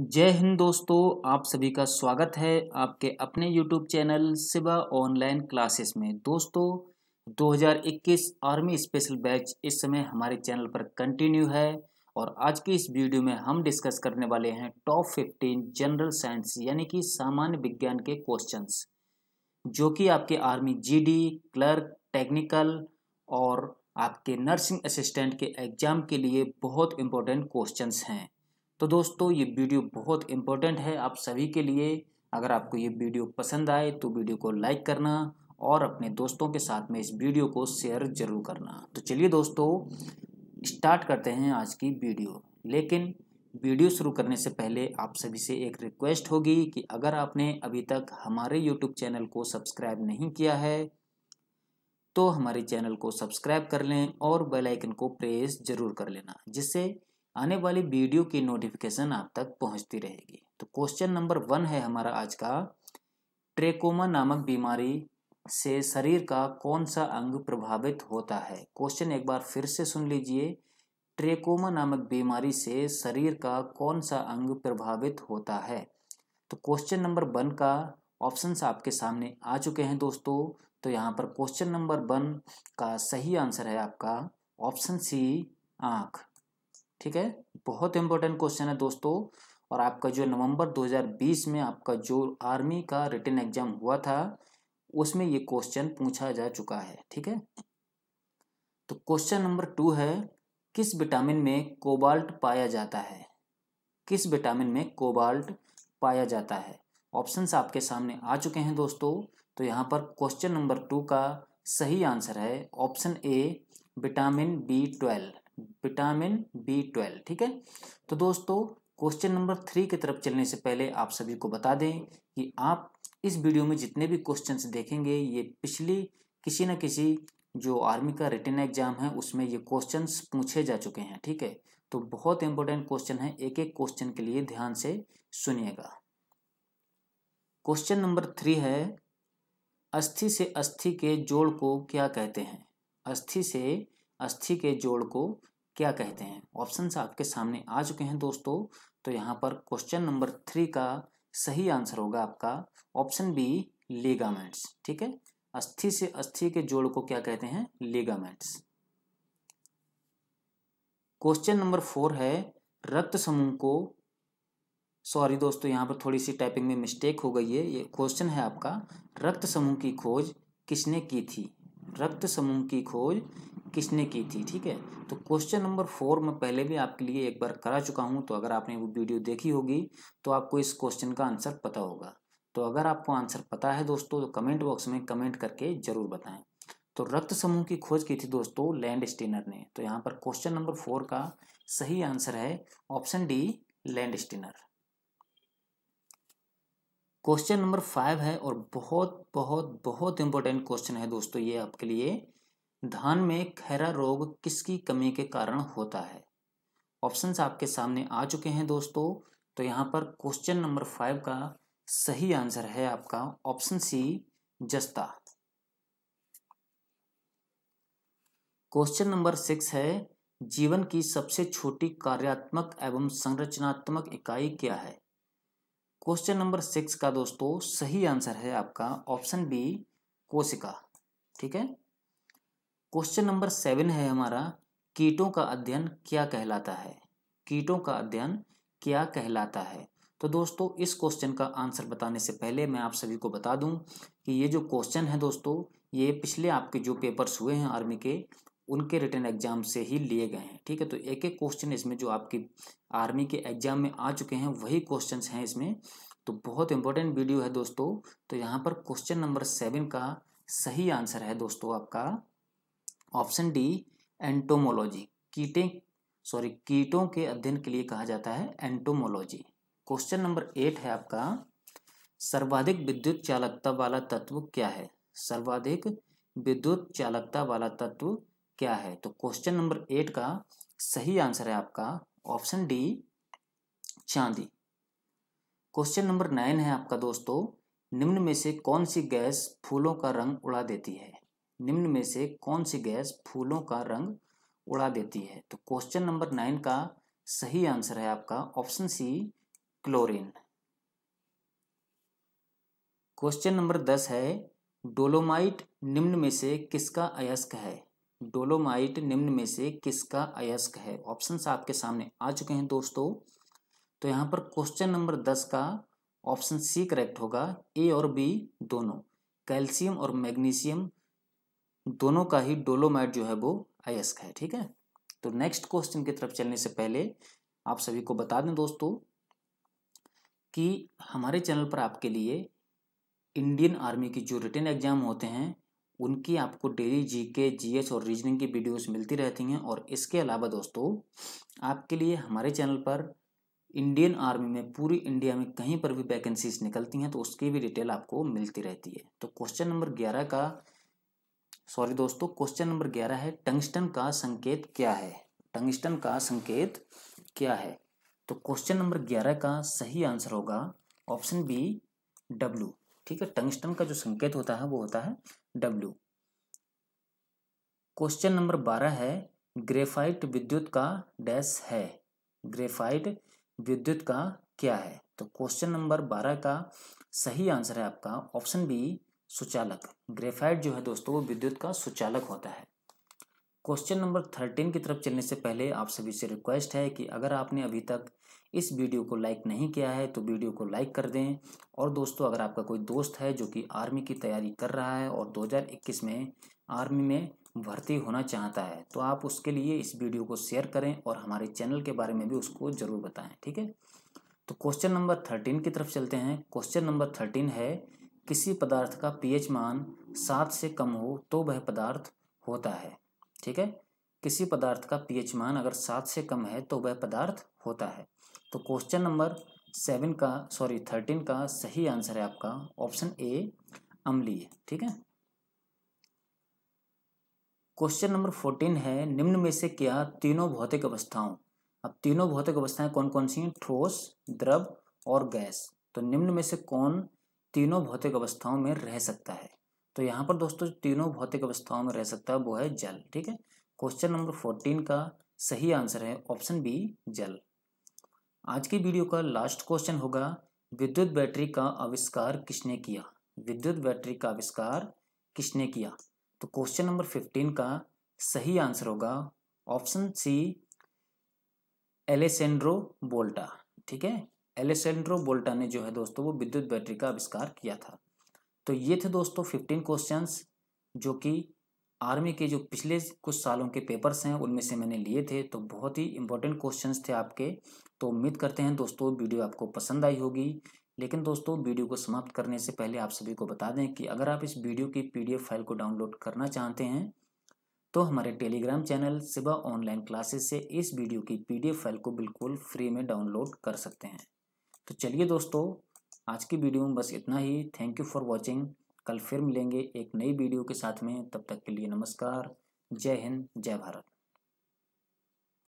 जय हिंद दोस्तों आप सभी का स्वागत है आपके अपने YouTube channel Siba online classes में दोस्तों 2021 आर्मी स्पेशल बैच इस समय हमारे चैनल पर कंटिन्यू है और आज की इस वीडियो में हम डिस्कस करने वाले हैं टॉप 15 जनरल साइंस यानी कि सामान्य विज्ञान के क्वेश्चंस जो कि आपके आर्मी जीडी क्लर्क टेक्निकल और आपके नर्सिंग असिस्टेंट के एग्जाम के लिए बहुत इंपॉर्टेंट क्वेश्चंस हैं तो दोस्तों ये वीडियो बहुत इंपॉर्टेंट है आप सभी के लिए अगर आपको ये वीडियो पसंद आए तो वीडियो को लाइक करना और अपने दोस्तों के साथ में इस वीडियो को शेयर जरूर करना तो चलिए दोस्तों स्टार्ट करते हैं आज की वीडियो लेकिन वीडियो शुरू करने से पहले आप सभी से एक रिक्वेस्ट होगी कि अगर आपने अभी तक हमारे यूट्यूब चैनल को सब्सक्राइब नहीं किया है तो हमारे चैनल को सब्सक्राइब कर लें और बेल आइकन को प्रेस जरूर कर लेना जिससे आने वाली वीडियो की नोटिफिकेशन आप तक पहुंचती रहेगी तो क्वेश्चन नंबर वन है हमारा आज का ट्रेकोमा नामक बीमारी से शरीर का कौन सा अंग प्रभावित होता है क्वेश्चन एक बार फिर से सुन लीजिए ट्रेकोमा नामक बीमारी से शरीर का कौन सा अंग प्रभावित होता है तो क्वेश्चन नंबर वन का ऑप्शंस आपके सामने आ चुके हैं दोस्तों तो यहाँ पर क्वेश्चन नंबर वन का सही आंसर है आपका ऑप्शन सी आँख ठीक है बहुत इंपॉर्टेंट क्वेश्चन है दोस्तों और आपका जो नवंबर 2020 में आपका जो आर्मी का रिटर्न एग्जाम हुआ था उसमें ये क्वेश्चन पूछा जा चुका है ठीक है तो क्वेश्चन नंबर टू है किस विटामिन में कोबाल्ट पाया जाता है किस विटामिन में कोबाल्ट पाया जाता है ऑप्शंस आपके सामने आ चुके हैं दोस्तों तो यहाँ पर क्वेश्चन नंबर टू का सही आंसर है option A vitamin B twelve vitamin B twelve ठीक है तो दोस्तों क्वेश्चन नंबर थ्री की तरफ चलने से पहले आप सभी को बता दें कि आप इस वीडियो में जितने भी क्वेश्चन देखेंगे ये पिछली किसी न किसी जो आर्मी का रिटर्न एग्जाम है उसमें ये क्वेश्चन पूछे जा चुके हैं ठीक है तो बहुत इंपॉर्टेंट क्वेश्चन है एक एक क्वेश्चन के लिए ध्यान से सुनिएगा क्वेश्चन नंबर थ्री है अस्थि से अस्थि के जोड़ को क्या कहते हैं अस्थि से अस्थि के जोड़ को क्या कहते हैं ऑप्शन आपके सामने आ चुके हैं दोस्तों तो यहाँ पर क्वेश्चन नंबर थ्री का सही आंसर होगा आपका ऑप्शन बी लेगामेंट्स ठीक है अस्थि से अस्थि के जोड़ को क्या कहते हैं लेगामेंट्स क्वेश्चन नंबर फोर है रक्त समूह को सॉरी दोस्तों यहाँ पर थोड़ी सी टाइपिंग में मिस्टेक हो गई है ये क्वेश्चन है आपका रक्त समूह की खोज किसने की थी रक्त समूह की खोज किसने की थी ठीक है तो क्वेश्चन नंबर फोर मैं पहले भी आपके लिए एक बार करा चुका हूँ तो अगर आपने वो वीडियो देखी होगी तो आपको इस क्वेश्चन का आंसर पता होगा तो अगर आपको आंसर पता है दोस्तों तो कमेंट बॉक्स में कमेंट करके ज़रूर बताएं तो रक्त समूह की खोज की थी दोस्तों लैंड स्टेनर ने तो यहाँ पर क्वेश्चन नंबर फोर का सही आंसर है option D Landsteiner question number five है और बहुत बहुत बहुत इंपॉर्टेंट क्वेश्चन है दोस्तों ये आपके लिए धान में खैरा रोग किसकी कमी के कारण होता है ऑप्शंस आपके सामने आ चुके हैं दोस्तों तो यहाँ पर क्वेश्चन नंबर फाइव का सही आंसर है आपका ऑप्शन सी जस्ता क्वेश्चन नंबर सिक्स है जीवन की सबसे छोटी कार्यात्मक एवं संरचनात्मक इकाई क्या है क्वेश्चन नंबर सिक्स का दोस्तों सही आंसर है आपका ऑप्शन बी कोशिका ठीक है क्वेश्चन नंबर सेवन है हमारा कीटों का अध्ययन क्या कहलाता है कीटों का अध्ययन क्या कहलाता है तो दोस्तों इस क्वेश्चन का आंसर बताने से पहले मैं आप सभी को बता दूं कि ये जो क्वेश्चन है दोस्तों ये पिछले आपके जो पेपर्स हुए हैं आर्मी के उनके रिटर्न एग्जाम से ही लिए गए हैं ठीक है तो एक एक क्वेश्चन इसमें जो आपकी आर्मी के एग्जाम में आ चुके हैं वही क्वेश्चन हैं इसमें तो बहुत इंपॉर्टेंट वीडियो है दोस्तों तो यहाँ पर क्वेश्चन नंबर सेवन का सही आंसर है दोस्तों आपका ऑप्शन डी एंटोमोलॉजी कीटें सॉरी कीटों के अध्ययन के लिए कहा जाता है एंटोमोलॉजी क्वेश्चन नंबर एट है आपका सर्वाधिक विद्युत चालकता वाला तत्व क्या है सर्वाधिक विद्युत चालकता वाला तत्व क्या है तो क्वेश्चन नंबर एट का सही आंसर है आपका ऑप्शन डी चांदी क्वेश्चन नंबर नाइन है आपका दोस्तों निम्न में से कौन सी गैस फूलों का रंग उड़ा देती है निम्न में से कौन सी गैस फूलों का रंग उड़ा देती है तो क्वेश्चन नंबर नाइन का सही आंसर है आपका option C chlorine question number दस है डोलोमाइट निम्न में से किसका अयस्क है डोलोमाइट निम्न में से किसका अयस्क है ऑप्शन आपके सामने आ चुके हैं दोस्तों तो यहां पर क्वेश्चन नंबर दस का ऑप्शन सी करेक्ट होगा ए और बी दोनों कैल्शियम और मैग्नीशियम दोनों का ही डोलोमाइट जो है वो अयस्क है ठीक है तो नेक्स्ट क्वेश्चन की तरफ चलने से पहले आप सभी को बता दें दोस्तों कि हमारे चैनल पर आपके लिए इंडियन आर्मी की जो रिटर्न एग्जाम होते हैं उनकी आपको daily G K G S और रीजनिंग की वीडियोस मिलती रहती हैं और इसके अलावा दोस्तों आपके लिए हमारे चैनल पर इंडियन आर्मी में पूरी इंडिया में कहीं पर भी वैकेंसीज निकलती हैं तो उसकी भी डिटेल आपको मिलती रहती है तो क्वेश्चन नंबर ग्यारह का सॉरी दोस्तों क्वेश्चन नंबर ग्यारह है टंगस्टन का संकेत क्या है टंगस्टन का संकेत क्या है तो क्वेश्चन नंबर ग्यारह का सही आंसर होगा ऑप्शन बी डब्लू ठीक है टंगस्टन का जो संकेत होता है वो होता है डब्लू क्वेश्चन नंबर बारह है ग्रेफाइट विद्युत का डैश है ग्रेफाइट विद्युत का क्या है तो क्वेश्चन नंबर बारह का सही आंसर है आपका ऑप्शन बी सुचालक ग्रेफाइट जो है दोस्तों वो विद्युत का सुचालक होता है क्वेश्चन नंबर थर्टीन की तरफ चलने से पहले आप सभी से रिक्वेस्ट है कि अगर आपने अभी तक इस वीडियो को लाइक नहीं किया है तो वीडियो को लाइक कर दें और दोस्तों अगर आपका कोई दोस्त है जो कि आर्मी की तैयारी कर रहा है और 2021 में आर्मी में भर्ती होना चाहता है तो आप उसके लिए इस वीडियो को शेयर करें और हमारे चैनल के बारे में भी उसको ज़रूर बताएँ ठीक है तो क्वेश्चन नंबर थर्टीन की तरफ चलते हैं क्वेश्चन नंबर थर्टीन है किसी पदार्थ का पीएच मान सात से कम हो तो वह पदार्थ होता है ठीक है किसी पदार्थ का पीएच मान अगर सात से कम है तो वह पदार्थ होता है तो क्वेश्चन नंबर सेवन का सॉरी थर्टीन का सही आंसर है आपका ऑप्शन ए अम्लीय ठीक है क्वेश्चन नंबर फोर्टीन है निम्न में से क्या तीनों भौतिक अवस्थाओं अब तीनों भौतिक अवस्थाएं कौन कौन सी हैं ठोस द्रव और गैस तो निम्न में से कौन तीनों भौतिक अवस्थाओं में रह सकता है तो यहाँ पर दोस्तों तीनों भौतिक अवस्थाओं में रह सकता है वो है जल ठीक है क्वेश्चन नंबर फोर्टीन का सही आंसर है ऑप्शन बी जल आज की वीडियो का लास्ट क्वेश्चन होगा विद्युत बैटरी का आविष्कार किसने किया विद्युत बैटरी का आविष्कार किसने किया तो क्वेश्चन नंबर फिफ्टीन का सही आंसर होगा ऑप्शन सी एलेसेंड्रो बोल्टा ठीक है एलेसेंड्रो बोल्टा ने जो है दोस्तों वो विद्युत बैटरी का आविष्कार किया था तो ये थे दोस्तों फिफ्टीन क्वेश्चन जो कि आर्मी के जो पिछले कुछ सालों के पेपर्स हैं उनमें से मैंने लिए थे तो बहुत ही इंपॉर्टेंट क्वेश्चन थे आपके तो उम्मीद करते हैं दोस्तों वीडियो आपको पसंद आई होगी लेकिन दोस्तों वीडियो को समाप्त करने से पहले आप सभी को बता दें कि अगर आप इस वीडियो की पीडीएफ फाइल को डाउनलोड करना चाहते हैं तो हमारे Telegram channel Siva online classes से इस वीडियो की पीडीएफ फाइल को बिल्कुल फ्री में डाउनलोड कर सकते हैं तो चलिए दोस्तों आज की वीडियो में बस इतना ही थैंक यू फॉर वॉचिंग कल फिर मिलेंगे एक नई वीडियो के साथ में तब तक के लिए नमस्कार जय हिंद जय भारत